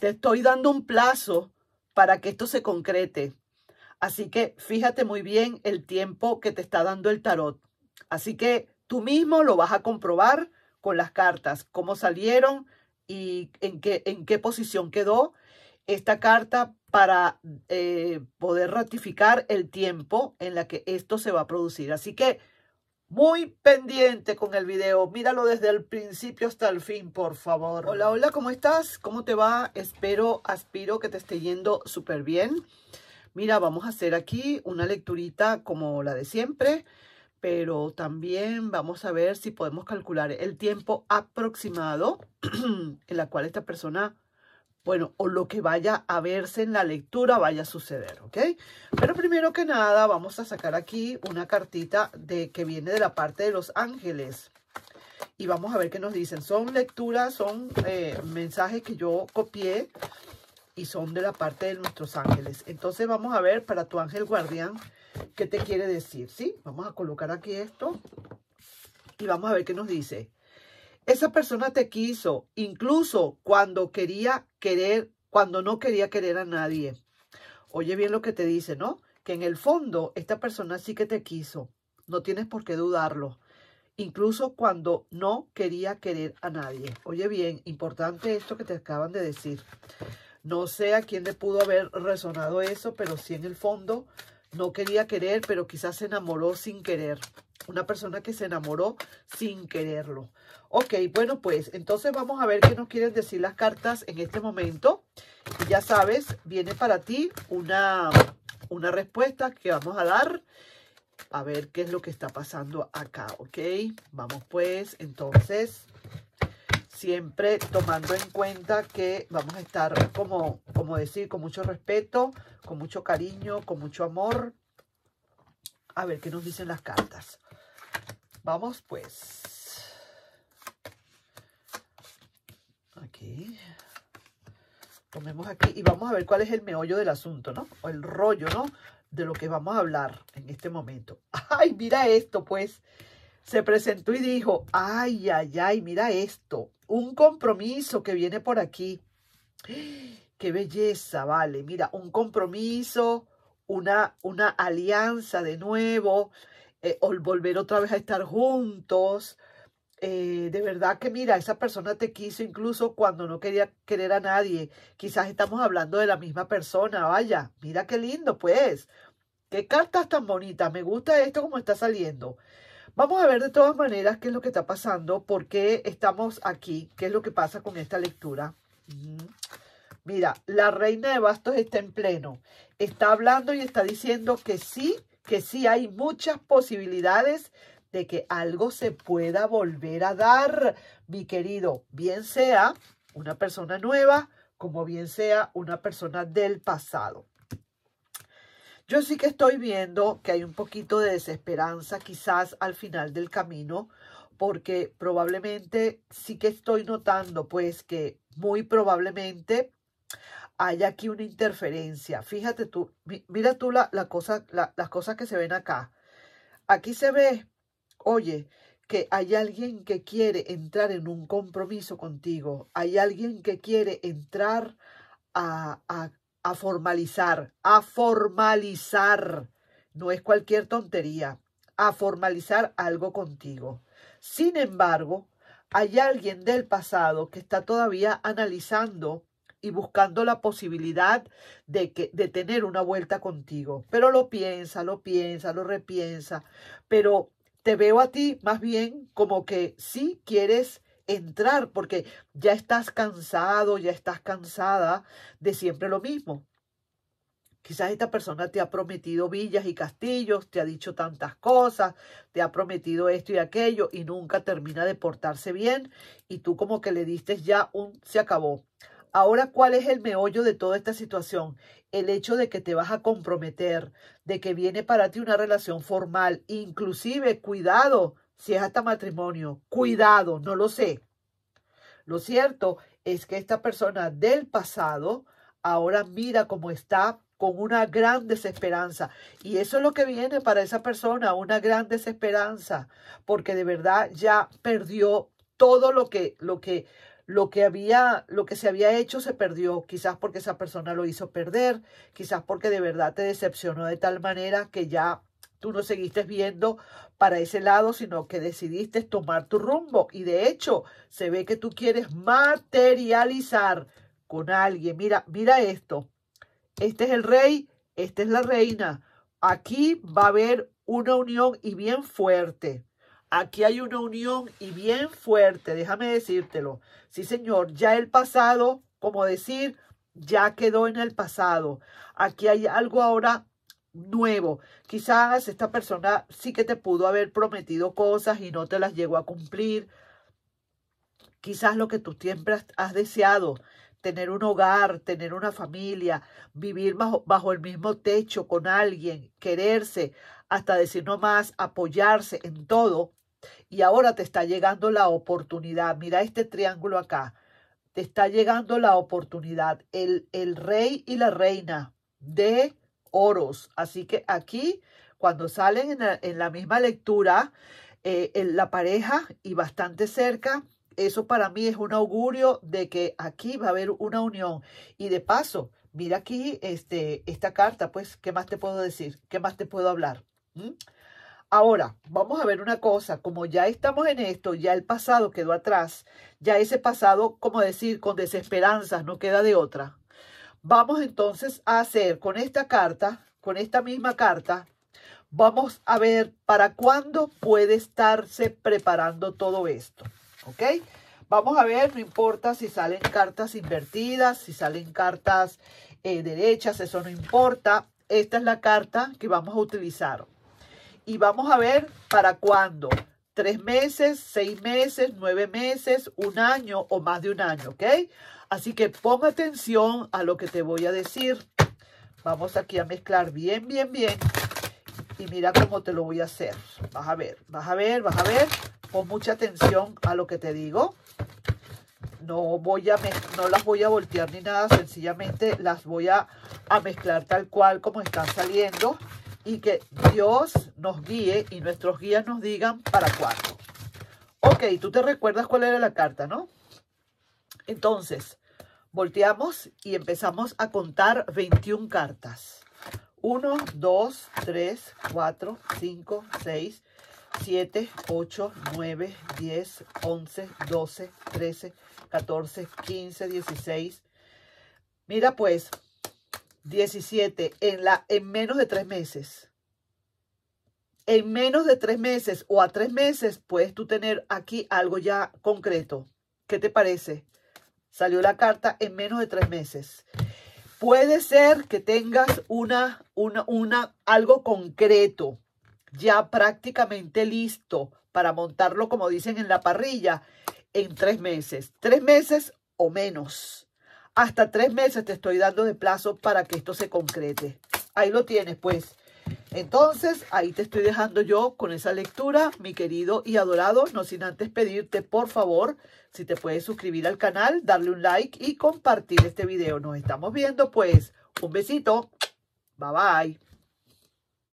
Te estoy dando un plazo para que esto se concrete. Así que fíjate muy bien el tiempo que te está dando el tarot. Así que tú mismo lo vas a comprobar con las cartas, cómo salieron y en qué, en qué posición quedó esta carta para eh, poder ratificar el tiempo en la que esto se va a producir. Así que muy pendiente con el video. Míralo desde el principio hasta el fin, por favor. Hola, hola, ¿cómo estás? ¿Cómo te va? Espero, aspiro que te esté yendo súper bien. Mira, vamos a hacer aquí una lecturita como la de siempre, pero también vamos a ver si podemos calcular el tiempo aproximado en la cual esta persona bueno, o lo que vaya a verse en la lectura vaya a suceder, ¿ok? Pero primero que nada vamos a sacar aquí una cartita de que viene de la parte de los ángeles. Y vamos a ver qué nos dicen. Son lecturas, son eh, mensajes que yo copié y son de la parte de nuestros ángeles. Entonces vamos a ver para tu ángel guardián qué te quiere decir, ¿sí? Vamos a colocar aquí esto y vamos a ver qué nos dice. Esa persona te quiso, incluso cuando quería querer, cuando no quería querer a nadie. Oye bien lo que te dice, ¿no? Que en el fondo esta persona sí que te quiso. No tienes por qué dudarlo. Incluso cuando no quería querer a nadie. Oye bien, importante esto que te acaban de decir. No sé a quién le pudo haber resonado eso, pero sí en el fondo no quería querer, pero quizás se enamoró sin querer una persona que se enamoró sin quererlo. Ok, bueno, pues entonces vamos a ver qué nos quieren decir las cartas en este momento. Y ya sabes, viene para ti una, una respuesta que vamos a dar. A ver qué es lo que está pasando acá, ¿ok? Vamos pues, entonces, siempre tomando en cuenta que vamos a estar, como, como decir, con mucho respeto, con mucho cariño, con mucho amor. A ver qué nos dicen las cartas. Vamos pues. Aquí. Tomemos aquí y vamos a ver cuál es el meollo del asunto, ¿no? O el rollo, ¿no? De lo que vamos a hablar en este momento. ¡Ay, mira esto, pues! Se presentó y dijo, ¡ay, ay, ay! Mira esto. Un compromiso que viene por aquí. ¡Qué belleza! Vale, mira, un compromiso, una, una alianza de nuevo. Eh, o volver otra vez a estar juntos. Eh, de verdad que mira, esa persona te quiso incluso cuando no quería querer a nadie. Quizás estamos hablando de la misma persona, vaya, mira qué lindo pues. Qué cartas tan bonitas, me gusta esto como está saliendo. Vamos a ver de todas maneras qué es lo que está pasando, por qué estamos aquí, qué es lo que pasa con esta lectura. Mira, la reina de bastos está en pleno. Está hablando y está diciendo que sí, que sí hay muchas posibilidades de que algo se pueda volver a dar, mi querido, bien sea una persona nueva, como bien sea una persona del pasado. Yo sí que estoy viendo que hay un poquito de desesperanza quizás al final del camino, porque probablemente sí que estoy notando pues que muy probablemente hay aquí una interferencia. Fíjate tú, mira tú la, las cosas que se ven acá. Aquí se ve, oye, que hay alguien que quiere entrar en un compromiso contigo. Hay alguien que quiere entrar a, a formalizar, a formalizar. No es cualquier tontería, a formalizar algo contigo. Sin embargo, hay alguien del pasado que está todavía analizando y buscando la posibilidad de, que, de tener una vuelta contigo. Pero lo piensa, lo piensa, lo repiensa. Pero te veo a ti más bien como que sí quieres entrar porque ya estás cansado, ya estás cansada de siempre lo mismo. Quizás esta persona te ha prometido villas y castillos, te ha dicho tantas cosas, te ha prometido esto y aquello y nunca termina de portarse bien y tú como que le diste ya un se acabó. Ahora, ¿cuál es el meollo de toda esta situación? El hecho de que te vas a comprometer, de que viene para ti una relación formal, inclusive, cuidado, si es hasta matrimonio, cuidado, no lo sé. Lo cierto es que esta persona del pasado ahora mira cómo está con una gran desesperanza. Y eso es lo que viene para esa persona, una gran desesperanza, porque de verdad ya perdió todo lo que, lo que, lo que había, lo que se había hecho se perdió, quizás porque esa persona lo hizo perder, quizás porque de verdad te decepcionó de tal manera que ya tú no seguiste viendo para ese lado, sino que decidiste tomar tu rumbo. Y de hecho, se ve que tú quieres materializar con alguien. Mira, mira esto. Este es el rey, esta es la reina. Aquí va a haber una unión y bien fuerte. Aquí hay una unión y bien fuerte, déjame decírtelo. Sí, Señor, ya el pasado, como decir, ya quedó en el pasado. Aquí hay algo ahora nuevo. Quizás esta persona sí que te pudo haber prometido cosas y no te las llegó a cumplir. Quizás lo que tú siempre has, deseado, tener un hogar, tener una familia, vivir bajo, bajo el mismo techo con alguien, quererse, hasta decir no más, apoyarse en todo, y ahora te está llegando la oportunidad. Mira este triángulo acá. Te está llegando la oportunidad. El, el rey y la reina de oros. Así que aquí, cuando salen en la, misma lectura, eh, la pareja y bastante cerca, eso para mí es un augurio de que aquí va a haber una unión. Y de paso, mira aquí este, esta carta, pues, ¿qué más te puedo decir? ¿Qué más te puedo hablar? ¿Mm? Ahora, vamos a ver una cosa, como ya estamos en esto, ya el pasado quedó atrás, ya ese pasado, como decir, con desesperanzas, no queda de otra. Vamos entonces a hacer con esta carta, con esta misma carta, vamos a ver para cuándo puede estarse preparando todo esto, ¿ok? Vamos a ver, no importa si salen cartas invertidas, si salen cartas eh, derechas, eso no importa. Esta es la carta que vamos a utilizar y vamos a ver para cuándo. Tres meses, seis meses, nueve meses, un año o más de un año, ¿ok? Así que pon atención a lo que te voy a decir. Vamos aquí a mezclar bien, bien, bien. Y mira cómo te lo voy a hacer. Vas a ver, vas a ver, vas a ver. Pon mucha atención a lo que te digo. No, voy a no las voy a voltear ni nada. Sencillamente las voy a, a mezclar tal cual como están saliendo y que Dios nos guíe y nuestros guías nos digan para cuándo. Ok, tú te recuerdas cuál era la carta, ¿no? Entonces, volteamos y empezamos a contar 21 cartas. 1, 2, 3, 4, 5, 6, 7, 8, 9, 10, 11, 12, 13, 14, 15, 16. Mira pues, 17 en, la, en menos de tres meses. En menos de tres meses o a tres meses puedes tú tener aquí algo ya concreto. ¿Qué te parece? Salió la carta en menos de tres meses. Puede ser que tengas una, una, una, algo concreto, ya prácticamente listo para montarlo, como dicen en la parrilla, en tres meses. Tres meses o menos. Hasta tres meses te estoy dando de plazo para que esto se concrete. Ahí lo tienes, pues. Entonces, ahí te estoy dejando yo con esa lectura, mi querido y adorado, no sin antes pedirte, por favor, si te puedes suscribir al canal, darle un like y compartir este video. Nos estamos viendo, pues. Un besito. Bye, bye.